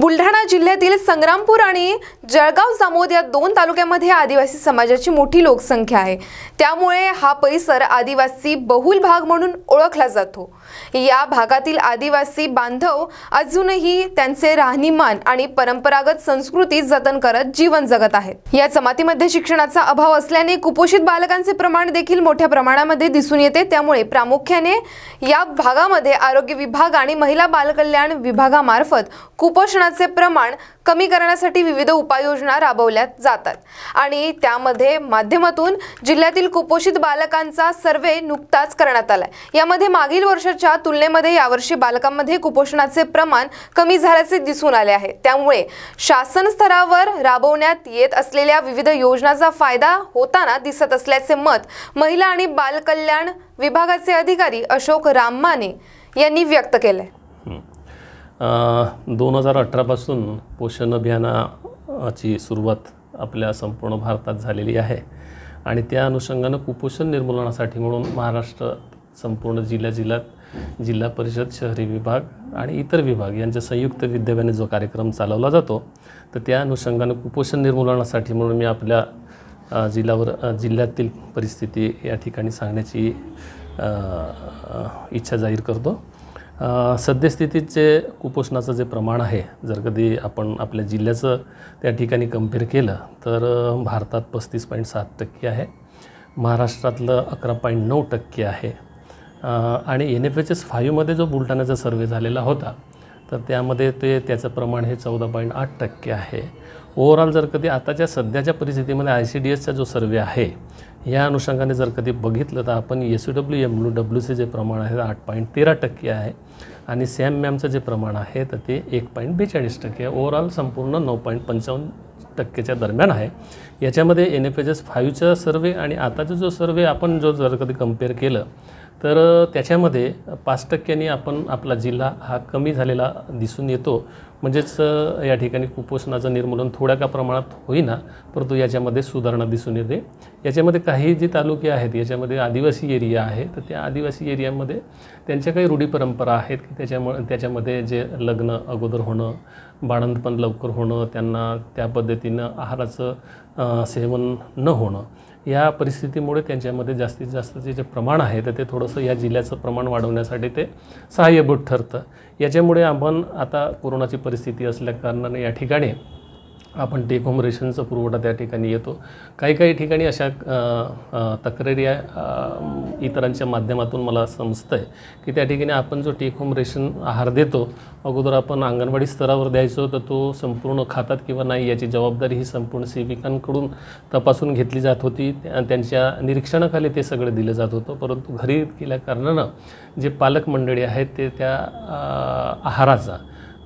बुलढाणा जिल्ह्यातील संग्रामपूर आणि जळगाव जामोद या दोन तालुक्यामध्ये आदिवासी समाजाची मोठी लोकसंख्या आहे त्यामुळे हा परिसर आदिवासी बहुल भाग म्हणून ओळखला जातो या भागातील आदिवासी बांधव अजूनही त्यांचे राहणीमान आणि परंपरागत संस्कृती जतन करत जीवन जगत आहेत या जमातीमध्ये शिक्षणाचा अभाव असल्याने कुपोषित बालकांचे प्रमाण देखील मोठ्या प्रमाणामध्ये दिसून येते त्यामुळे प्रामुख्याने या भागामध्ये आरोग्य विभाग आणि महिला बालकल्याण विभागामार्फत कुपोषण प्रदूषणाचे प्रमाण कमी करण्यासाठी विविध उपाययोजना राबवल्या जातात आणि त्यामध्ये माध्यमातून जिल्ह्यातील कुपोषित बालकांचा सर्वे नुकताच करण्यात आला यामध्ये मागील वर्षाच्या तुलनेमध्ये यावर्षी बालकांमध्ये कुपोषणाचे प्रमाण कमी झाल्याचे दिसून आले आहे त्यामुळे शासन स्तरावर राबवण्यात येत असलेल्या विविध योजनांचा फायदा होताना दिसत असल्याचे मत महिला आणि बालकल्याण विभागाचे अधिकारी अशोक राममाने यांनी व्यक्त केले दोन हजार अठरापासून पोषण अभियानाची सुरुवात आपल्या संपूर्ण भारतात झालेली आहे आणि त्या अनुषंगानं कुपोषण निर्मूलनासाठी म्हणून महाराष्ट्र संपूर्ण जिल्हा जिल्ह्यात जिल्हा परिषद शहरी विभाग आणि इतर विभाग यांच्या संयुक्त विद्यमाने जो कार्यक्रम चालवला जातो तर त्या अनुषंगानं कुपोषण निर्मूलनासाठी म्हणून मी आपल्या जिल्ह्यावर जिल्ह्यातील परिस्थिती या ठिकाणी सांगण्याची इच्छा जाहीर करतो सद्यस्थितीचे कुपोषणाचं जे प्रमाण आहे जर कधी आपण आपल्या जिल्ह्याचं त्या ठिकाणी कम्पेअर केलं तर भारतात पस्तीस पॉईंट सात टक्के आहे महाराष्ट्रातलं अकरा पॉईंट नऊ टक्के आहे आणि एन एफ एच एस फाईव्हमध्ये जो बुलढाण्याचा सर्वे झालेला होता तर त्यामध्ये ते त्याचं प्रमाण हे चौदा पॉईंट आठ टक्के आहे ओव्हरऑल जर कधी आताच्या सध्याच्या परिस्थितीमध्ये आय सी डी एसचा जो सर्वे आहे या अनुषंगाने जर कधी बघितलं तर आपण एस यू डब्ल्यू एम डब्ल्यूचे जे प्रमाण आहे आठ पॉईंट तेरा टक्के आहे आणि सॅम मॅमचं जे प्रमाण आहे तर ते एक पॉईंट बेचाळीस टक्के आहे ओव्हरऑल संपूर्ण नऊ पॉईंट पंचावन्न टक्केच्या दरम्यान आहे याच्यामध्ये एन एफ एच एस फाईव्हचा सर्वे आणि आताचा जो सर्वे आपण जो जर कधी कम्पेअर केलं तर त्याच्यामध्ये पाच टक्क्यांनी आपण आपला जिल्हा हा कमी झालेला दिसून येतो म्हणजेच या ठिकाणी कुपोषणाचं निर्मूलन थोड्या का प्रमाणात होईना परंतु याच्यामध्ये सुधारणा दिसून येते याच्यामध्ये काही जे तालुके आहेत याच्यामध्ये आदिवासी एरिया आहे तर त्या आदिवासी एरियामध्ये त्यांच्या काही रूढी परंपरा आहेत की त्याच्यामुळे त्याच्यामध्ये जे लग्न अगोदर होणं बाळंतपण लवकर होणं त्यांना त्या पद्धतीनं आहाराचं सेवन न होणं या परिस्थितीमुळे त्यांच्यामध्ये जास्तीत जास्त जे प्रमाण आहे तर ते थोडंसं या जिल्ह्याचं प्रमाण वाढवण्यासाठी ते सहाय्यभूत ठरतं याच्यामुळे आपण आता कोरोनाची परिस्थिती असल्या कारणाने या ठिकाणी आपण टेक होम रेशनचा पुरवठा त्या ठिकाणी येतो काही काही ठिकाणी अशा तक्रारी इतरांच्या माध्यमातून मला समजतं आहे की त्या ठिकाणी आपण जो टेक होम रेशन आहार देतो अगोदर आपण अंगणवाडी स्तरावर द्यायचो तर तो संपूर्ण खातात किंवा नाही याची जबाबदारी ही संपूर्ण सेविकांकडून तपासून घेतली जात होती त्यांच्या निरीक्षणाखाली ते सगळं दिलं जात होतं परंतु घरी केल्या कारणानं जे मंडळी आहेत ते त्या आहाराचा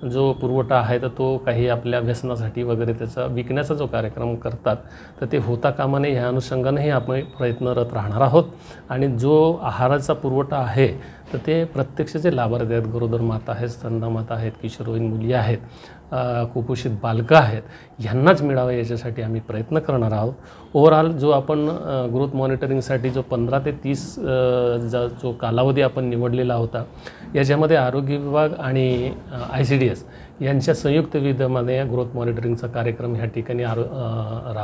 जो पुरवठा आहे तर तो काही आपल्या व्यसनासाठी वगैरे त्याचा विकण्याचा जो कार्यक्रम करतात तर ते होता कामा नये ह्या अनुषंगानेही आपण प्रयत्नरत राहणार आहोत आणि जो आहाराचा पुरवठा आहे तर ते प्रत्यक्ष जे लाभार्थी आहेत गरोदर माता आहेत स्तनदा माता आहेत किशोरवयीन मुली आहेत कुपोषित बालकं आहेत ह्यांनाच मिळावं याच्यासाठी आम्ही प्रयत्न करणार आहोत ओव्हरऑल जो आपण ग्रोथ मॉनिटरिंगसाठी जो पंधरा ते तीस जा जो कालावधी आपण निवडलेला होता याच्यामध्ये आरोग्य विभाग आणि आय सी डी एस यांच्या संयुक्त विधामध्ये ग्रोथ मॉनिटरिंगचा कार्यक्रम ह्या ठिकाणी आरो